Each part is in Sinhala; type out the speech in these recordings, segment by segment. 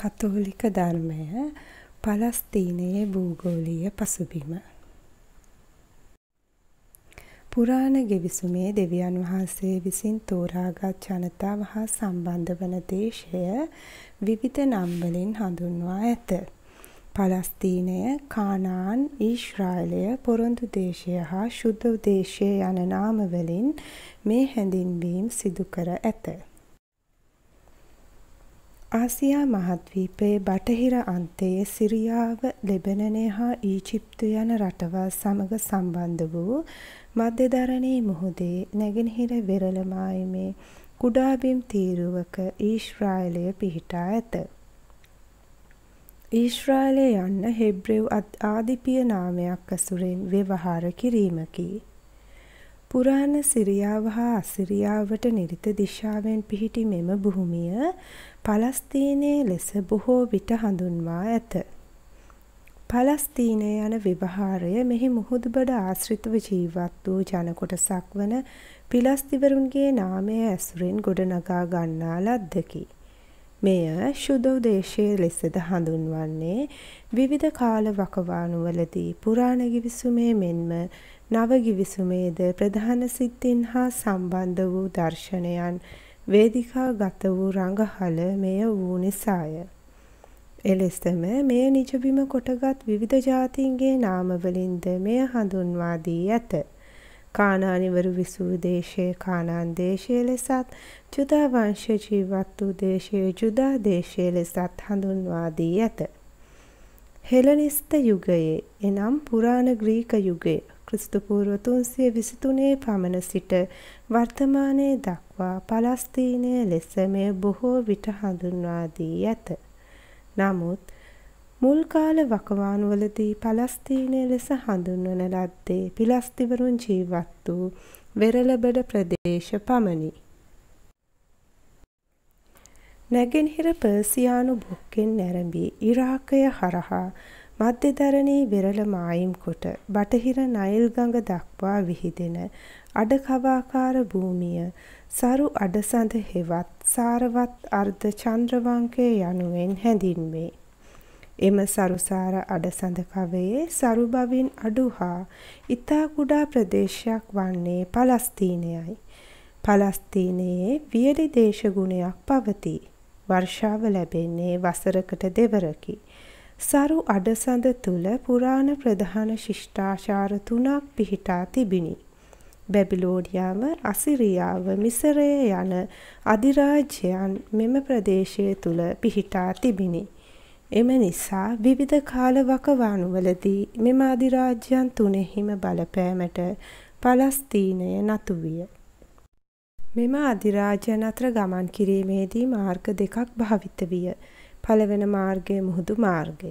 කතෝලික ධර්මය පලස්තීනයේ භූගෝලීය පසුබිම පුරාණ ගෙවිසුමේ දෙවියන් වහන්සේ විසින් තෝරාගත් ජනතාව හා සම්බන්ධ වන දේශය විවිධ නම්වලින් හඳුන්වා ඇත. පලස්තීනය, කානාන්, ඊශ්‍රායලය, පොරොන්දු දේශය හා ශුද්ධ දේශය යන නාමවලින් මේ හැඳින්වීම් සිදු කර ඇත. ආසියා මහද්වීපයේ බටහිර අන්තයේ සිරියාව, ලෙබනනය හා ඊජිප්තු යන රටවල් සමග සම්බන්ධ වූ මධ්‍යධරණී මුහුදේ නැගෙනහිර වෙරළ මායිමේ කුඩාබිම් තීරුවක ඊශ්‍රායලය පිහිටා ඇත. ඊශ්‍රායලය යන්න හෙබ්‍රෙව් ආධිපිය නාමයක් ඇසුරෙන් ව්‍යවහාර කිරීමකි. පුරාණ සිරියාව හා අසිරියාවට නිරිත දිශාවෙන් පිහිටි මෙම භූමිය පලස්තීනයේ ලෙස බොහෝ විට හඳුන්වා ඇත. පලස්තීනය යන විවහාරය මෙහි මුහුදුබඩ ආශ්‍රිතව ජීවත් වූ ජනකොටසක් වන පිලස්තිවරුන්ගේ නාමය ඇසුරෙන් ගොඩනගා ගන්නා ලද්දකි. මෙය ශුදෝ දේශයේ ලෙසද හඳුන්වන්නේ විවිධ කාල වකවානුවලදී පුරාණ ගිවිසුමේ මෙන්ම නවගිවිසුමේද ප්‍රධාන සිත්තෙන් හා සම්බන්ධ වූ දර්ශනයන් වේදිකා ගත වූ රඟහල මෙය වූ නිසාය. එලෙස්තම මෙය නිජබිම කොටගත් විවිධ ජාතින්ගේ නාමවලින්ද මෙය හඳුන්වා දී ඇත. කානානිවරු විසූ දේශයේ කානාන් දේශය ලෙසත් ජුදා වංශ ජීවත් වූ දේශයේ ජුදා දේශය ලෙසත් හඳුන්වා දී ඇත. හෙලනිස්ත යුගයේ එනම් පුරාණ ග්‍රීක යුගයේ ක්‍රිස්තුපූර්ව 323 පමණ සිට වර්තමානයේ දක්වා පලස්තීනය ලෙස මෙය බොහෝ විට හඳුන්වා දී ඇත. නමුත් මුල් කාල වකවානුවලදී පලස්තීනය ලෙස හඳුන්වන ලද්දේ පිලස්තිවරුන් ජීවත් වූ වෙරළබඩ ප්‍රදේශ පමණි. නැගෙනහිර පර්සියානු බොක්කෙන් නැරඹී ඉරාකය හරහා මධ්‍යධරණී වෙරළ මායිම් කොට බටහිර නයිල් ගඟ දක්වා විහිදෙන අඩකවාකාර භූමිය සරු අඩසඳ හෙවත් සාරවත් අර්ධ චන්ද්‍රවංකය යනුවෙන් හැඳින්වේ. එම සරුසාර අඩසඳ කවයේ සරුබවින් අඩු හා ඉතා කුඩා ප්‍රදේශයක් වන්නේ පලස්තීනයයි. පලස්තීනයේ වියලි දේශගුණයක් පවතී. වර්ෂාව ලැබෙන්නේ වසරකට දෙවරකි. සරු අඩසඳ තුල පුරාණ ප්‍රධාන ශිෂ්ටාචාර තුනක් පිහිටා තිබිනි. බැබිලෝනියාව, අසිරියාව, මිසරය යන අධිරාජ්‍යයන් මෙම ප්‍රදේශය තුල පිහිටා තිබිනි. එම නිසා විවිධ කාල වකවානුවලදී මෙම අධිරාජ්‍යයන් තුනෙහිම බලපෑමට පලස්තීනය නතු විය. මෙම අධිරාජ්‍යන් අතර ගමන් කිරීමේදී මාර්ග දෙකක් භාවිත විය. පළවෙන මාර්ගය මුහුදු මාර්ගය.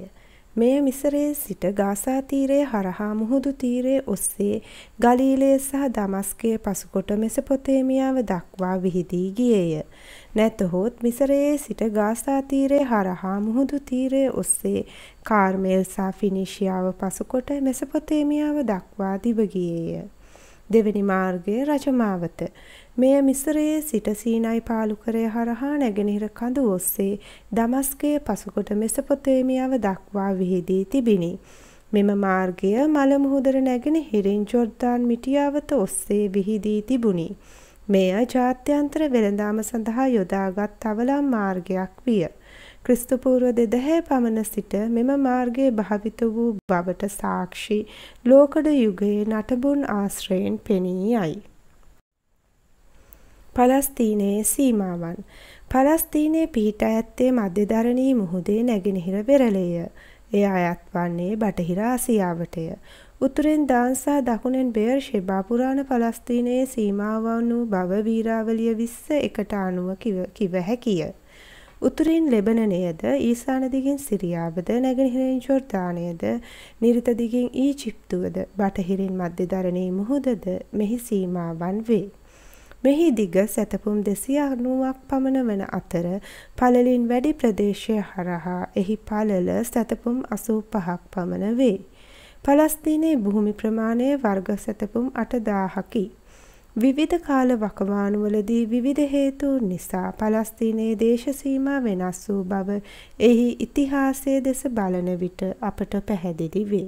මෙය මිසරයේ සිට ගාසා තීරය හරහා මුහුදු තීරය ඔස්සේ ගලීලය සහ දමස්කය පසුකොට මෙසපොතේමියාව දක්වා විහිදී ගියේය. නැතහොත් මිසරයේ සිට ගාසා තීරය හරහා මුහුදු තීරය ඔස්සේ කාර්මේල් සහ ෆිනිෂියාව පසුකොට මෙසපොතේමියාව දක්වා දිව ගියේය. දෙවැනි මාර්ගයේ රජමාවත. මෙය මිසරයේ සිට සීනයි පාලුකරය හරහා නැගෙනහිර කඳු ඔස්සේ දමස්කය පසුකොට මෙසපොතේමියාව දක්වා විහිදී තිබිණි. මෙම මාර්ගය මළමුහුදර නැගෙනහිරින් ජොර්ධාන් මිටියාවත ඔස්සේ විහිදී තිබුණි. මෙය ජාත්‍යන්තර වෙළඳාම සඳහා යොදාගත් තවලම් මාර්ගයක් විය. ක්‍රිස්තුපූර්ව 2000 පමණ සිට මෙම මාර්ගයේ භාවිත වූ බවට සාක්ෂි ලෝකඩ යුගයේ නටබුන් ආශ්‍රයෙන් පෙනී යයි. පලස්තීනයේ සීමාවන් පලස්තීනයේ පිහිට ඇත්තේ මධ්‍යධරණී මුහුදේ නැගෙනහිර වෙරළේය. එය අයත් වන්නේ බටහිර ආසියාවටය. උතුරෙන් දාන්සා දකුණෙන් බෙර් ෂෙබා පුරාණ පලස්තීනයේ සීමාවන් වූ බව වීරාවලිය 21ට අනුව කිව හැකිය. උතුරින් ලෙබනනයද ඊසාන දිගින් සිරියාවද නැගෙනහිරෙන් ජොර්ධානයද නිරිත දිගින් ඊජිප්තුවද බටහිරින් මධ්‍යධරණී මුහුදද මෙහි සීමාවන් වේ. මෙහි දිග සැතපුම් දෙසිය අනුවක් පමණ වන අතර පළලින් වැඩි ප්‍රදේශය හරහා එහි පළල සැතපුම් අසූ පහක් පමණ වේ. පලස්තිනේ භූමි ප්‍රමාණය වර්ග සැතපුම් අටදාහකි. විවිධ කාල වකවානුවලදී විවිධ හේතුන් නිසා පලස්තීනයේ දේශසීමා වෙනස් වූ බව එහි ඉතිහාසය දෙස බලන විට අපට පැහැදිලි වේ.